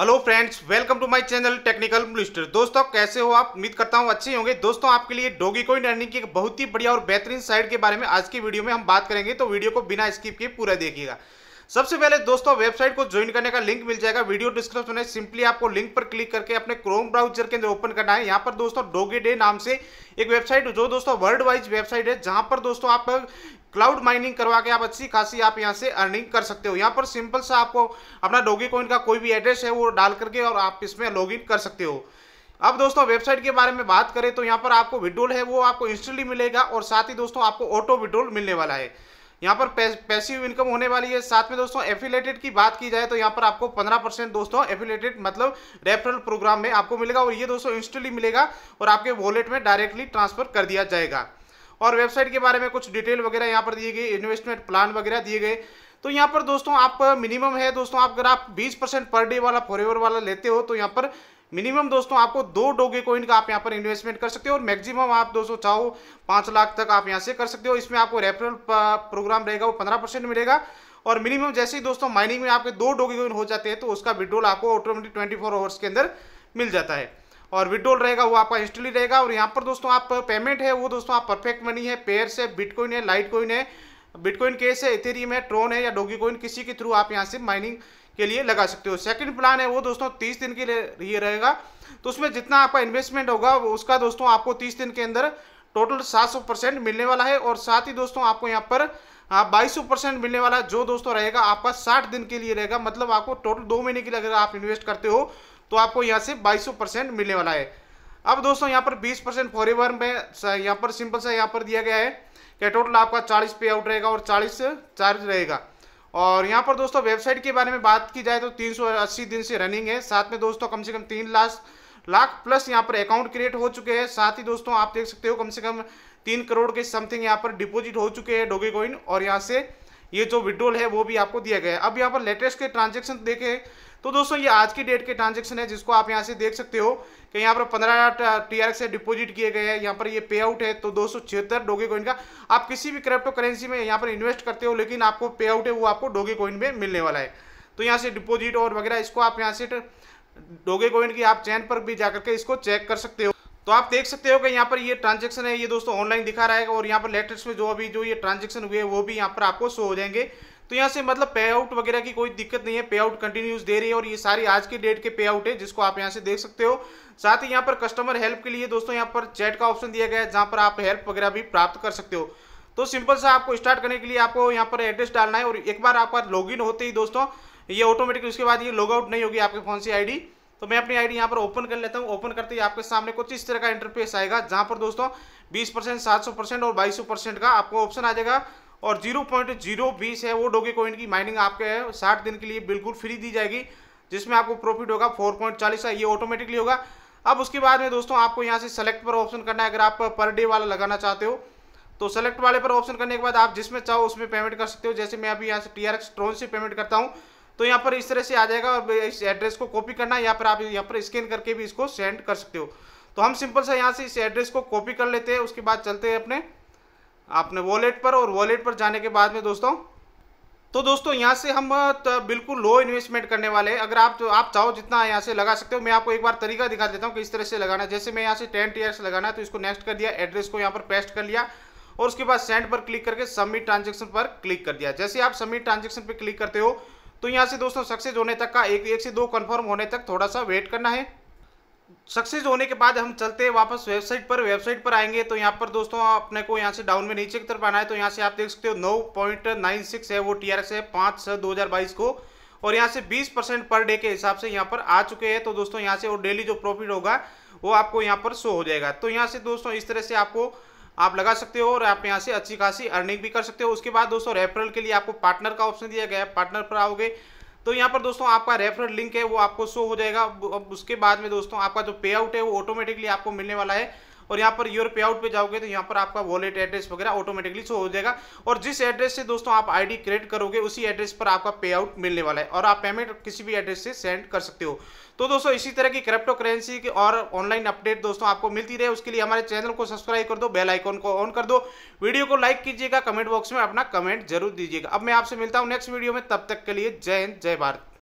hello friends welcome to my channel technical minister दोस्तों कैसे हो आप उम्मीद करता हूं अच्छे होंगे दोस्तों आपके लिए डोगी कोइन अर्निंग की एक बहुत ही बढ़िया और बेहतरीन साइट के बारे में आज की वीडियो में हम बात करेंगे तो वीडियो को बिना स्किप किए पूरा देखिएगा सबसे पहले दोस्तों वेबसाइट को ज्वाइन करने का लिंक मिल जाएगा वीडियो डिस्क्रिप्शन में सिंपली आपको लिंक पर क्लिक करके अपने क्रोम ब्राउजर के अंदर ओपन करना है यहाँ पर दोस्तों डोगे डे नाम से एक वेबसाइट जो दोस्तों वर्ल्ड वाइज वेबसाइट है जहां पर दोस्तों आप क्लाउड माइनिंग करवा के आप अच्छी खासी आप यहाँ से अर्निंग कर सकते हो यहां पर सिंपल सा आपको अपना डोगी कॉइन का कोई भी एड्रेस है वो डाल करके और आप इसमें लॉगिन कर सकते हो अब दोस्तों वेबसाइट के बारे में बात करें तो यहाँ पर आपको विड्रोल है वो आपको इंस्टेंटली मिलेगा और साथ ही दोस्तों आपको ऑटो विड्रोल मिलने वाला है यहाँ पर पैसिव इनकम होने वाली है साथ में दोस्तों एफिलेटेड की बात की जाए तो यहाँ पर आपको पंद्रह परसेंट दोस्तों एफिलेटेड मतलब रेफरल प्रोग्राम में आपको मिलेगा और ये दोस्तों इंस्टेंटली मिलेगा और आपके वॉलेट में डायरेक्टली ट्रांसफर कर दिया जाएगा और वेबसाइट के बारे में कुछ डिटेल वगैरह यहाँ पर दिए गए इन्वेस्टमेंट प्लान वगैरह दिए गए तो यहाँ पर दोस्तों आप मिनिमम है दोस्तों आप अगर आप बीस परसेंट पर डे वाला फॉर वाला लेते हो तो यहाँ पर मिनिमम दोस्तों आपको दो डोगे कोइन का आप यहाँ पर इन्वेस्टमेंट कर सकते हो और मैक्सिमम आप दोस्तों चाहो पाँच लाख तक आप यहाँ से कर सकते हो इसमें आपको रेफरल प्रोग्राम रहेगा वो पंद्रह परसेंट मिलेगा और मिनिमम जैसे ही दोस्तों माइनिंग में आपके दो डोगे कोइन हो जाते हैं तो उसका विड्रोल आपको ऑटोमेटिक ट्वेंटी फोर आवर्स के अंदर मिल जाता है और विड्रोल रहेगा वो आपका इंस्टली रहेगा और यहाँ पर दोस्तों आप पेमेंट है वो दोस्तों आप परफेक्ट मनी है पेयर से बिटकॉइन है लाइट कोइन है बिटकॉइन केस है इथेरियम है ट्रोन है या डोगी कोइन किसी के थ्रू आप यहाँ से माइनिंग के लिए लगा सकते हो सेकंड प्लान है वो दोस्तों तीस दिन के लिए रहेगा तो उसमें जितना आपका इन्वेस्टमेंट होगा उसका दोस्तों आपको तीस दिन के अंदर टोटल सात सौ परसेंट मिलने वाला है और साथ ही दोस्तों आपको यहाँ पर हाँ, बाईस परसेंट मिलने वाला जो दोस्तों रहेगा आपका साठ दिन के लिए रहेगा मतलब आपको टोटल दो महीने के लिए अगर आप इन्वेस्ट करते हो तो आपको यहाँ से बाईस परसेंट मिलने वाला है अब दोस्तों यहाँ पर बीस परसेंट फॉर एवर में यहाँ पर सिंपल सा यहाँ पर दिया गया है कि टोटल आपका चालीस पे आउट रहेगा और चालीस चार्ज रहेगा और यहाँ पर दोस्तों वेबसाइट के बारे में बात की जाए तो 380 दिन से रनिंग है साथ में दोस्तों कम से कम तीन लाख लाख प्लस यहाँ पर अकाउंट क्रिएट हो चुके हैं साथ ही दोस्तों आप देख सकते हो कम से कम तीन करोड़ के समथिंग यहाँ पर डिपॉजिट हो चुके हैं डोगे कॉइन और यहाँ से ये जो विड्रोल है वो भी आपको दिया गया है अब यहाँ पर लेटेस्ट के ट्रांजेक्शन देखें तो दोस्तों ये आज की डेट के ट्रांजेक्शन है जिसको आप यहाँ से देख सकते हो कि यहाँ पर पंद्रह टी आर से डिपोजिट किए गए हैं यहाँ पर ये पे आउट है तो दो सौ छिहत्तर डोगे कोइन का आप किसी भी क्रिप्टो करेंसी में यहाँ पर इन्वेस्ट करते हो लेकिन आपको पे आउट है वो आपको डोगे कॉइन में मिलने वाला है तो यहाँ से डिपोजिट और वगैरह इसको आप यहाँ से डोगे कोइन की आप चैन पर भी जा करके इसको चेक कर सकते हो तो आप देख सकते हो कि यहाँ पर ये ट्रांजेक्शन है ये दोस्तों ऑनलाइन दिखा रहा है और यहाँ पर लेटेस्ट में जो अभी जो ये ट्रांजेक्शन हुए वो भी यहाँ पर आपको शो हो जाएंगे तो यहाँ से मतलब पे आउट वगैरह की कोई दिक्कत नहीं है पे आउट कंटिन्यूस दे रही है और ये सारी आज की डेट के पे आउट है जिसको आप यहाँ से देख सकते हो साथ ही यहाँ पर कस्टमर हेल्प के लिए दोस्तों यहाँ पर चैट का ऑप्शन दिया गया है जहाँ पर आप हेल्प वगैरह भी प्राप्त कर सकते हो तो सिंपल सा आपको स्टार्ट करने के लिए आपको यहाँ पर एड्रेस डालना है और एक बार आपका इन होते ही दोस्तों ये ऑटोमेटिक उसके बाद ये लॉग आउट नहीं होगी आपके फोन से डी तो मैं अपनी आईडी यहाँ पर ओपन कर लेता हूँ ओपन करते ही आपके सामने कुछ इस तरह का इंटरफेस आएगा जहाँ पर दोस्तों 20 परसेंट सात परसेंट और बाईस परसेंट का आपको ऑप्शन आ जाएगा और जीरो पॉइंट जीरो बीस है वो डोगे कोइन की माइनिंग आपके साठ दिन के लिए बिल्कुल फ्री दी जाएगी जिसमें आपको प्रॉफिट होगा फोर पॉइंट चालीस का ये ऑटोमेटिकली होगा अब उसके बाद में दोस्तों आपको यहाँ से सेलेक्ट पर ऑप्शन करना है अगर आप पर डे वाला लगाना चाहते हो तो सेलेक्ट वाले पर ऑप्शन करने के बाद आप जिसमें चाहो उसमें पेमेंट कर सकते हो जैसे मैं अभी यहाँ से टी आर से पेमेंट करता हूँ तो यहाँ पर इस तरह से आ जाएगा और इस एड्रेस को कॉपी करना यहाँ पर आप यहाँ पर स्कैन करके भी इसको सेंड कर सकते हो तो हम सिंपल सा यहाँ से इस एड्रेस को कॉपी कर लेते हैं उसके बाद चलते हैं अपने अपने वॉलेट पर और वॉलेट पर जाने के बाद में दोस्तों तो दोस्तों यहाँ से हम तो बिल्कुल लो इन्वेस्टमेंट करने वाले हैं अगर आप तो आप चाहो जितना यहाँ से लगा सकते हो मैं आपको एक बार तरीका दिखा देता हूँ कि इस तरह से लगाना जैसे मैं यहाँ से टेन टीयर्स लगाना है तो इसको नेक्स्ट कर दिया एड्रेस को यहाँ पर पेस्ट कर लिया और उसके बाद सेंड पर क्लिक करके सबमिट ट्रांजेक्शन पर क्लिक कर दिया जैसे आप सबमिट ट्रांजेक्शन पर क्लिक करते हो तो यहाँ से दोस्तों सक्सेस होने तक का एक एक से दो कन्फर्म होने तक थोड़ा सा वेट करना है सक्सेस होने के बाद हम चलते हैं वापस वेबसाइट पर वेबसाइट पर आएंगे तो यहाँ पर दोस्तों अपने को यहाँ से डाउन में नीचे की तरफ आना है तो यहाँ से आप देख सकते हो नौ पॉइंट नाइन सिक्स है वो टी आर एस है पाँच छः दो हज़ार बाईस को और यहाँ से बीस परसेंट पर डे के हिसाब से यहाँ पर आ चुके हैं तो दोस्तों यहाँ से और डेली जो प्रॉफिट होगा वो आपको यहाँ पर शो हो जाएगा तो यहाँ से दोस्तों इस तरह से आपको आप लगा सकते हो और आप यहाँ से अच्छी खासी अर्निंग भी कर सकते हो उसके बाद दोस्तों रेफरल के लिए आपको पार्टनर का ऑप्शन दिया गया है पार्टनर पर आओगे तो यहाँ पर दोस्तों आपका रेफरल लिंक है वो आपको शो हो जाएगा अब उसके बाद में दोस्तों आपका जो पे आउट है वो ऑटोमेटिकली आपको मिलने वाला है और यहाँ पर योर पे आउट पे जाओगे तो यहाँ पर आपका वॉलेट एड्रेस वगैरह ऑटोमेटिकली शो हो जाएगा और जिस एड्रेस से दोस्तों आप आईडी क्रिएट करोगे उसी एड्रेस पर आपका पे आउट मिलने वाला है और आप पेमेंट किसी भी एड्रेस से सेंड कर सकते हो तो दोस्तों इसी तरह की क्रिप्टो करेंसी और ऑनलाइन अपडेट दोस्तों आपको मिलती रहे उसके लिए हमारे चैनल को सब्सक्राइब कर दो बेल आइकॉन को ऑन कर दो वीडियो को लाइक कीजिएगा कमेंट बॉक्स में अपना कमेंट जरूर दीजिएगा अब मैं आपसे मिलता हूँ नेक्स्ट वीडियो में तब तक के लिए जय हिंद जय भारत